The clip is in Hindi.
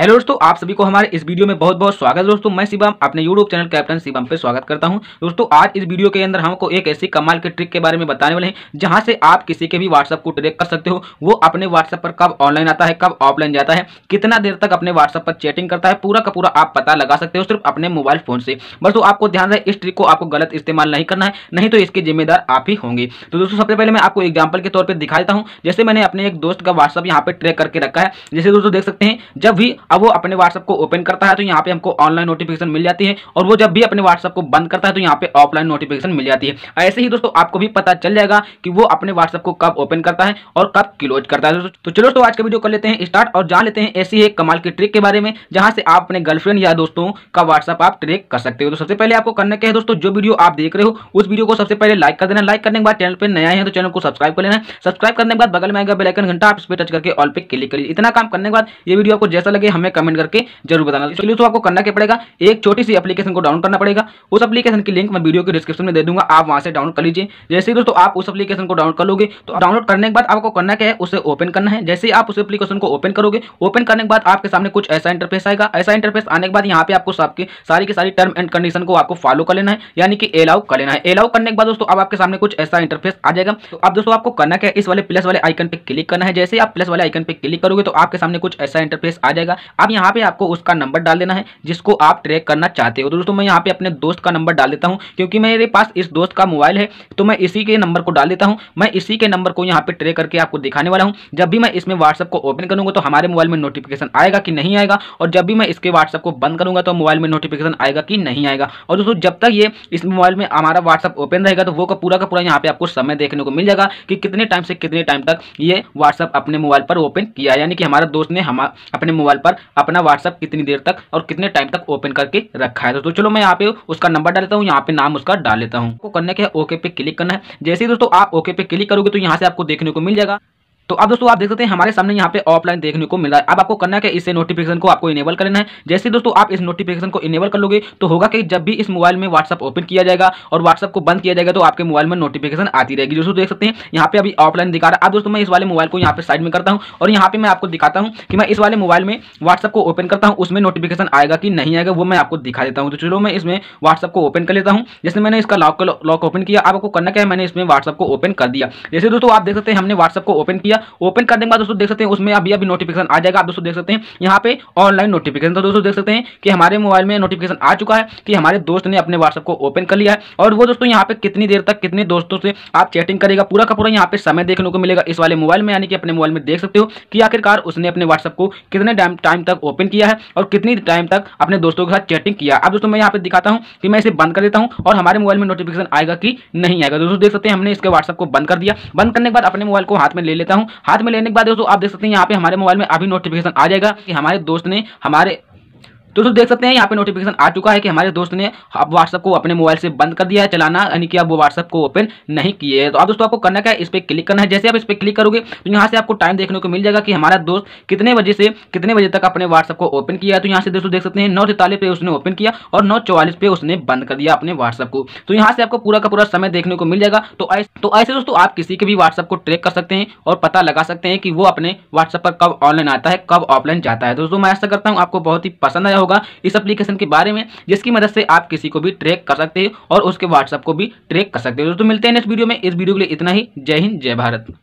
हेलो दोस्तों आप सभी को हमारे इस वीडियो में बहुत बहुत स्वागत है दोस्तों मैं शिवम अपने यूट्यूब चैनल कैप्टन शिवम पे स्वागत करता हूं दोस्तों आज इस वीडियो के अंदर हमको एक ऐसी कमाल के ट्रिक के बारे में बताने वाले हैं जहां से आप किसी के भी व्हाट्सअप को ट्रेक कर सकते हो वो अपने व्हाट्सअप पर कब ऑनलाइन आता है कब ऑफलाइन जाता है कितना देर तक अपने व्हाट्सअप पर चैटिंग करता है पूरा का पूरा आप पता लगा सकते हो सिर्फ अपने मोबाइल फोन से बस तो आपको ध्यान रहे इस ट्रिक को आपको गलत इस्तेमाल नहीं करना है नहीं तो इसके जिम्मेदार आप ही होंगे तो दोस्तों सबसे पहले मैं आपको एग्जाम्पल के तौर पर दिखा देता हूँ जैसे मैंने अपने एक दोस्त का व्हाट्सअप यहाँ पर ट्रेक करके रखा है जैसे दोस्तों देख सकते हैं जब भी अब वो अपने व्हाट्सअप को ओपन करता है तो यहाँ पे हमको ऑनलाइन नोटिफिकेशन मिल जाती है और वो जब भी अपने व्हाट्सअप को बंद करता है तो यहाँ पे ऑफलाइन नोटिफिकेशन मिल जाती है ऐसे ही दोस्तों आपको भी पता चल जाएगा कि वो अपने व्हाट्सअप को कब ओपन करता है और कब क्लोज करता है तो चलो दोस्तों आज का वीडियो कर लेते हैं स्टार्ट और जान लेते हैं ऐसी एक कमाल की ट्रिक के बारे में जहाँ से आप अपने गर्लफ्रेंड या दोस्तों का व्हाट्सअप आप ट्रेक कर सकते हो तो सबसे पहले आपको करने क्या है दोस्तों जो वीडियो आप देख रहे हो उस वीडियो को सबसे पहले लाइक कर देना लाइक करने के बाद चैनल पर नया है तो चैनल को सब्सक्राइब कर लेना सब्सक्राइब करने के बाद बगल में आएगा बेलाइकन घंटा आप इस पर टच करके ऑल पे क्लिक करिए इतना काम करने के बाद ये वीडियो आपको जैसा लगे हमें कमेंट करके जरूर बताना तो चलिए तो आपको करना क्या पड़ेगा एक छोटी सी एप्लीकेशन को डाउनलोड करना पड़ेगा उस एप्लीकेशन की लिंक मैं वीडियो के डिस्क्रिप्शन में दे दूंगा आप वहाँ से डाउनलोड कर लीजिए जैसे दोस्तों आप उस एप्लीकेशन को डाउनलोड कर लोगे तो डाउनलोड करने के बाद आपको करना क्या है उसे ओपन करना है जैसे आप उस एप्लीकेशन को ओपन करोगे ओपन करने के बाद आपके सामने कुछ ऐसा इंटरफेस आएगा ऐसा इंटरफेस आने के बाद यहाँ पे आपको सबके सारी की सारी टर्म एंड कंडीशन को आपको फॉलो कर लेना है यानी कि अलाउ कर लेना है अलाउ करने के बाद दोस्तों अब आपके सामने कुछ ऐसा इंटरफेस आ जाएगा तो अब दोस्तों आपको करना क्या है इस वाले प्लस वाले आइकन पे क्लिक करना है जैसे आप प्लस वाले आइकन पे क्लिक करोगे तो आपके सामने कुछ ऐसा इंटरफेस आ जाएगा अब यहाँ पे आपको उसका नंबर डाल देना है जिसको आप ट्रैक करना चाहते हो तो दोस्तों मैं यहाँ पे अपने दोस्त का नंबर डाल देता हूँ क्योंकि मेरे पास इस दोस्त का मोबाइल है तो मैं इसी के नंबर को डाल देता हूँ मैं इसी के नंबर को यहाँ पे ट्रैक करके आपको दिखाने वाला हूँ जब भी मैं इसमें व्हाट्सअप को ओपन करूँगा तो हमारे मोबाइल में नोटिफिकेशन आएगा कि नहीं आएगा और जब भी मैं इसके व्हाट्सअप को बंद करूँगा तो मोबाइल में नोटिफिकेशन आएगा कि नहीं आएगा और दोस्तों जब तक ये इस मोबाइल में हमारा व्हाट्सअप ओपन रहेगा तो वो का पूरा का पूरा यहाँ पे आपको समय देखने को मिल जाएगा कि कितने टाइम से कितने टाइम तक ये व्हाट्सअप अपने मोबाइल पर ओपन किया यानी कि हमारा दोस्त ने हम अपने मोबाइल पर पर अपना व्हाट्सअप कितनी देर तक और कितने टाइम तक ओपन करके रखा है दोस्तों चलो मैं यहाँ पे उसका नंबर डाल देता हूँ यहाँ पे नाम उसका डाल लेता हूँ करने के ओके पे क्लिक करना है जैसे ही दोस्तों आप ओके पे क्लिक करोगे तो यहाँ से आपको देखने को मिल जाएगा तो अब दोस्तों आप देख सकते हैं हमारे सामने यहाँ पे ऑफलाइन देखने को मिल रहा है अब आपको करना है कि इसे नोटिफिकेशन को आपको इनेबल करना है जैसे दोस्तों आप इस नोटिफिकेशन को इनेबल कर लोगे तो होगा कि जब भी इस मोबाइल में व्हाट्सअप ओपन किया जाएगा और व्हाट्सअप को बंद किया जाएगा तो आपके मोबाइल में नोटिफिकेशन आती रहेगी दोस्तों देख सकते हैं यहाँ पे अभी ऑफलाइन दिखा रहा है अब दोस्तों मैं इस वाले मोबाइल को यहाँ पे साइड में करता हूँ और यहाँ पे मैं आपको दिखाता हूँ कि मैं इस वाले मोबाइल में व्हाट्सअप को ओपन करता हूँ उसमें नोटिफिकेशन आएगा कि नहीं आएगा वो मैं आपको दिखा देता हूँ तो चलो मैं इसमें व्हाट्सअप को ओपन कर लेता हूँ जैसे मैंने इसका लॉक लॉक ओपन किया आपको करना क्या है मैंने इसमें व्हाट्सअप को ओपन कर दिया जैसे दोस्तों आप देख सकते हैं हमने व्हाट्सअप को ओपन किया दिया ओपन कर देंगे दोस्तों देख सकते हैं उसमें अभी अभी नोटिफिकेशन आ जाएगा आप दोस्तों देख सकते हैं यहाँ पे ऑनलाइन नोटिफिकेशन तो दोस्तों देख सकते हैं कि हमारे मोबाइल में नोटिफिकेशन आ चुका है कि हमारे दोस्त ने अपने व्हाट्सअप को ओपन कर लिया है और वो दोस्तों यहाँ पे कितनी देर तक कितने दोस्तों से आप चैटिंग करेगा पूरा का पूरा यहाँ पे समय देखने को मिलेगा इस वाले मोबाइल में यानी कि अपने मोबाइल में देख सकते हो कि आखिरकार उसने अपने व्हाट्सअप को कितने टाइम तक ओपन किया है और कितनी टाइम तक अपने दोस्तों के साथ चैटिंग किया अब दोस्तों मैं यहाँ पे दिखाता हूँ कि मैं इसे बंद कर देता हूँ और हमारे मोबाइल में नोटिफिकेशन आएगा कि नहीं आएगा दोस्तों देख सकते हैं हमने इसके व्हाट्सअप को बंद कर दिया बंद करने के बाद अपने मोबाइल को हाथ में ले लेता हूँ हाथ में लेने के बाद दोस्तों आप देख सकते हैं यहाँ पे हमारे मोबाइल में अभी नोटिफिकेशन आ जाएगा कि हमारे दोस्त ने हमारे तो दोस्तों देख सकते हैं यहाँ पे नोटिफिकेशन आ चुका है कि हमारे दोस्त ने अब व्हाट्सअप को अपने मोबाइल से बंद कर दिया है चलाना यानी कि अब वो व्हाट्सअप को ओपन नहीं किए है तो अब दोस्तों आपको करना क्या है इस पर क्लिक करना है जैसे आप इस पर क्लिक करोगे तो यहाँ से आपको टाइम देखने को मिल जाएगा कि हमारा दोस्त कितने बजे से कितने बजे तक अपने व्हाट्सअप को ओपन किया है तो यहाँ से दोस्तों देख सकते हैं नौ सैंतालीस पे उसने ओपन किया और नौ चौवालीस पे उसने बंद कर दिया अपने व्हाट्सअप को तो यहाँ से आपको पूरा का पूरा समय देखने को मिल जाएगा तो ऐसे तो ऐसे दोस्तों आप किसी के भी व्हाट्सअप को ट्रेक कर सकते हैं और पता लगा सकते हैं कि वो अपने व्हाट्सअप पर कब ऑनलाइन आता है कब ऑफलाइन जाता है दोस्तों मैं ऐसा करता हूँ आपको बहुत ही पसंद आया होगा इस एप्लीकेशन के बारे में जिसकी मदद से आप किसी को भी ट्रैक कर सकते हो और उसके व्हाट्सअप को भी ट्रैक कर सकते हो दोस्तों मिलते हैं नेक्स्ट वीडियो में इस वीडियो के लिए इतना ही जय हिंद जय भारत